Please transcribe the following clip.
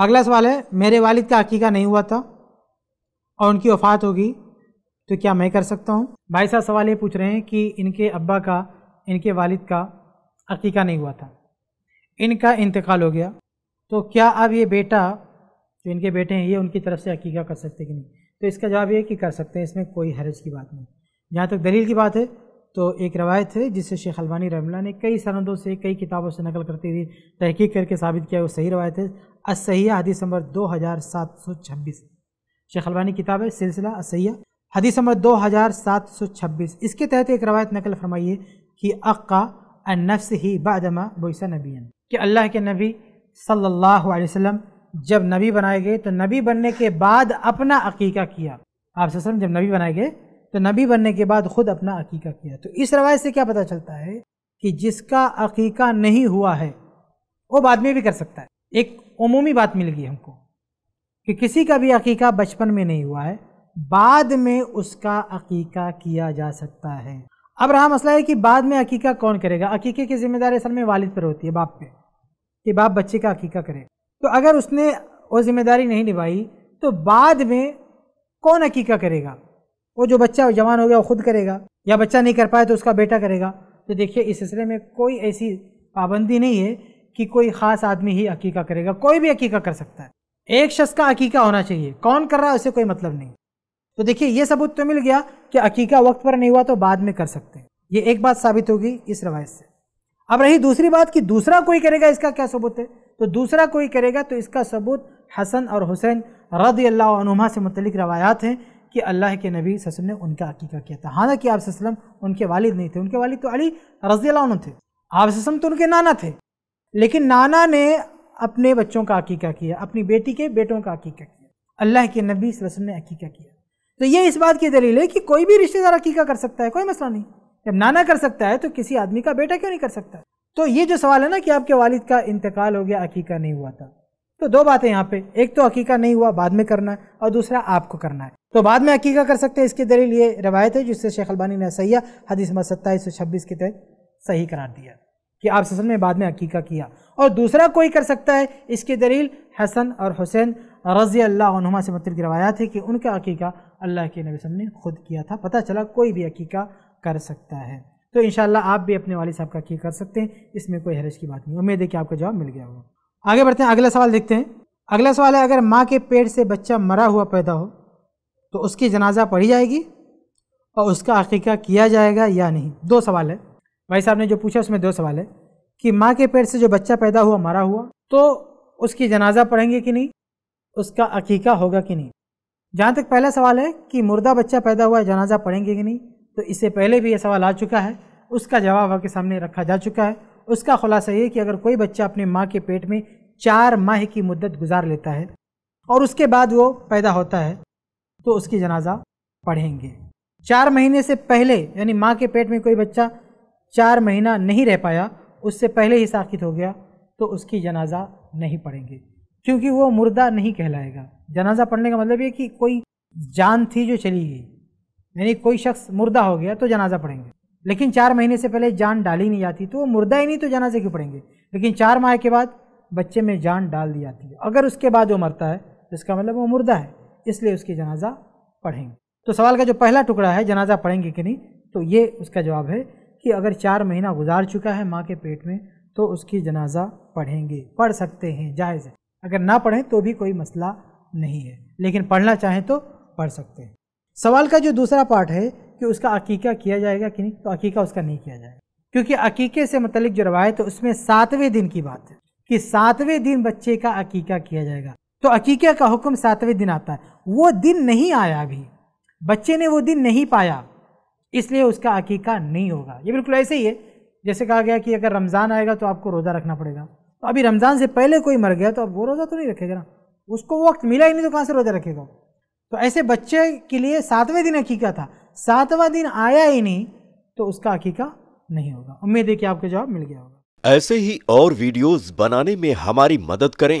अगला सवाल है मेरे वालिद का अकीका नहीं हुआ था और उनकी वफात होगी तो क्या मैं कर सकता हूँ भाई साहब सवाल ये पूछ रहे हैं कि इनके अब्बा का इनके वालिद का अकीका नहीं हुआ था इनका इंतकाल हो गया तो क्या अब ये बेटा जो इनके बेटे हैं ये उनकी तरफ से अकीका कर सकते कि नहीं तो इसका जवाब ये कि कर सकते हैं इसमें कोई हरज की बात नहीं जहाँ तक दलील की बात है तो एक रवायत है जिसे शेख अलवानी रमिला ने कई सनदों से कई किताबों से नकल करती हुई तहकीक करके साबित किया वो सही रवायत है असहिया हदीस नंबर दो हज़ार सात सौ छब्बीस शेख अलवानी किताब है सिलसिला असहिया हदीस नंबर दो हज़ार सात सौ छब्बीस इसके तहत एक रवायत नकल फरमाइए कि अक्का नफ्स ही बदमा बोसा नबी कि अल्लाह के नबी सल्लल्लाहु अलैहि वसल्लम जब नबी बनाए गए तो नबी बनने के बाद अपना अकीका किया आप जब नबी बनाए गए तो नबी बनने के बाद खुद अपना अकीका किया तो इस रवायत से क्या पता चलता है कि जिसका अकीका नहीं हुआ है वो बाद में भी कर सकता है एक अमूमी बात मिल गई हमको कि किसी का भी अकीका बचपन में नहीं हुआ है बाद में उसका अकीका किया जा सकता है अब रहा मसला है कि बाद में अकीका कौन करेगा अकीके की जिम्मेदारी असल में वालिद पर होती है बाप पे कि बाप बच्चे का अकीका करे तो अगर उसने वो जिम्मेदारी नहीं निभाई तो बाद में कौन अकीका करेगा वो जो बच्चा जवान हो गया वो खुद करेगा या बच्चा नहीं कर पाए तो उसका बेटा करेगा तो देखिए इस सिलसिले में कोई ऐसी पाबंदी नहीं है कि कोई ख़ास आदमी ही अकीका करेगा कोई भी अकीका कर सकता है एक शख्स का अकीका होना चाहिए कौन कर रहा है उसे कोई मतलब नहीं तो देखिए ये सबूत तो मिल गया कि अकीका वक्त पर नहीं हुआ तो बाद में कर सकते हैं ये एक बात साबित होगी इस रवायत से अब रही दूसरी बात कि दूसरा कोई करेगा इसका क्या सबूत है तो दूसरा कोई करेगा तो इसका सबूत हसन और हुसैन रद अल्लाह से मुतलिक रवायात हैं कि अल्लाह के नबी वसम ने उनका अकीका किया था हालांकि आप वसम उनके वालिद नहीं थे उनके वालिद तो अली रजी थे आप वसम तो उनके नाना थे लेकिन नाना ने अपने बच्चों का अकीका किया अपनी बेटी के बेटों का अकीका किया अल्लाह के नबी वसम ने अकीका किया तो ये इस बात की दलील है कि कोई भी रिश्तेदार अकीका कर सकता है कोई मसला नहीं जब नाना कर सकता है तो किसी आदमी का बेटा क्यों नहीं कर सकता तो ये जो सवाल है ना कि आपके वालिद का इंतकाल हो गया अकीका नहीं हुआ था तो दो बातें यहाँ पे एक तो अकीका नहीं हुआ बाद में करना है और दूसरा आपको करना है तो बाद में अकीका कर सकते हैं इसके दलील ये रवायत है जिससे शेख अलबानी ने सैया हदीस नंबर सत्ताईस सौ छब्बीस के तहत सही करार दिया कि आप ससन में बाद में अकीका किया और दूसरा कोई कर सकता है इसके दलील हसन और हुसैन रज़ी अल्लाह से मतलब रवायात है कि उनका अकीका अल्लाह के नबी ने खुद किया था पता चला कोई भी अकीका कर सकता है तो इन आप भी अपने वाले साहब का अकीका कर सकते हैं इसमें कोई हरज की बात नहीं उम्मीद है कि आपका जवाब मिल गया होगा आगे बढ़ते हैं अगला सवाल देखते हैं अगला सवाल है अगर माँ के पेट से बच्चा मरा हुआ पैदा हो तो उसकी जनाजा पढ़ी जाएगी और उसका अकीका किया जाएगा या नहीं दो सवाल है भाई साहब ने जो पूछा उसमें दो सवाल है कि माँ के पेट से जो बच्चा पैदा हुआ मरा हुआ तो उसकी जनाजा पढ़ेंगे कि नहीं उसका अकीका होगा कि नहीं जहाँ तक पहला सवाल है कि मुर्दा बच्चा पैदा हुआ जनाजा पढ़ेंगे कि नहीं तो इससे पहले भी यह सवाल आ चुका है उसका जवाब आपके सामने रखा जा चुका है उसका खुलासा ये कि अगर कोई बच्चा अपने माँ के पेट में चार माह की मुद्दत गुजार लेता है और उसके बाद वो पैदा होता है तो उसकी जनाजा पढ़ेंगे चार महीने से पहले यानी माँ के पेट में कोई बच्चा चार महीना नहीं रह पाया उससे पहले ही साखित हो गया तो उसकी जनाजा नहीं पढ़ेंगे क्योंकि वो मुर्दा नहीं कहलाएगा जनाजा पढ़ने का मतलब ये कि कोई जान थी जो चली गई यानी कोई शख्स मुर्दा हो गया तो जनाजा पढ़ेंगे लेकिन चार महीने से पहले जान डाली नहीं जाती तो वो मुर्दा ही नहीं तो जनाजे क्यों पढ़ेंगे लेकिन चार माह के बाद बच्चे में जान डाल दी जाती है अगर उसके बाद वो मरता है तो इसका मतलब वो मुर्दा है इसलिए उसकी जनाजा पढ़ेंगे तो सवाल का जो पहला टुकड़ा है जनाजा पढ़ेंगे कि नहीं तो ये उसका जवाब है कि अगर चार महीना गुजार चुका है माँ के पेट में तो उसकी जनाजा पढ़ेंगे पढ़ सकते हैं जायज़ है अगर ना पढ़ें तो भी कोई मसला नहीं है लेकिन पढ़ना चाहें तो पढ़ सकते हैं सवाल का जो दूसरा पार्ट है कि उसका अकीका किया जाएगा कि नहीं तो अकीका उसका नहीं किया जाएगा क्योंकि अकीके से मतलब जो रवायत है उसमें सातवें दिन की बात है कि सातवें दिन बच्चे का अकीका किया जाएगा तो अकीक़े का हुक्म सातवें दिन आता है वो दिन नहीं आया अभी बच्चे ने वो दिन नहीं पाया इसलिए उसका अकीका नहीं होगा ये बिल्कुल ऐसे ही है जैसे कहा गया कि अगर रमज़ान आएगा तो आपको रोज़ा रखना पड़ेगा तो अभी रमज़ान से पहले कोई मर गया तो अब वो रोज़ा तो नहीं रखेगा ना उसको वक्त मिला ही नहीं तो कहाँ से रोज़ा रखेगा तो ऐसे बच्चे के लिए सातवें दिन अकीका था सातवां दिन आया ही नहीं तो उसका अकीका नहीं होगा उम्मीद है कि आपको जवाब मिल गया होगा ऐसे ही और वीडियोस बनाने में हमारी मदद करें